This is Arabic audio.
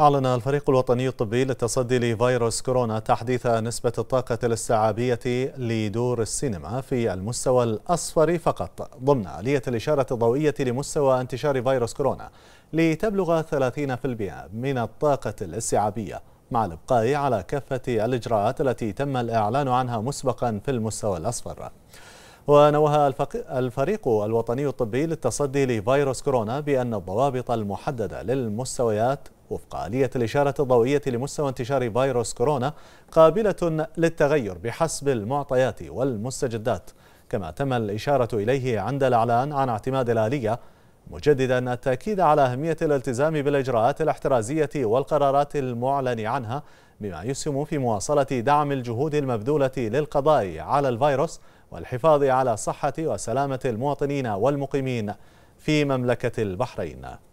أعلن الفريق الوطني الطبي للتصدي لفيروس كورونا تحديث نسبة الطاقة الاستيعابية لدور السينما في المستوى الأصفر فقط ضمن آلية الإشارة الضوئية لمستوى انتشار فيروس كورونا لتبلغ 30% من الطاقة الاستيعابية مع الإبقاء على كافة الإجراءات التي تم الإعلان عنها مسبقا في المستوى الأصفر ونوه الفريق الوطني الطبي للتصدي لفيروس كورونا بأن الضوابط المحددة للمستويات وفق آلية الإشارة الضوئية لمستوى انتشار فيروس كورونا قابلة للتغير بحسب المعطيات والمستجدات كما تم الإشارة إليه عند الإعلان عن اعتماد الآلية مجددا التأكيد على أهمية الالتزام بالإجراءات الاحترازية والقرارات المعلن عنها بما يسهم في مواصلة دعم الجهود المبذولة للقضاء على الفيروس والحفاظ على صحة وسلامة المواطنين والمقيمين في مملكة البحرين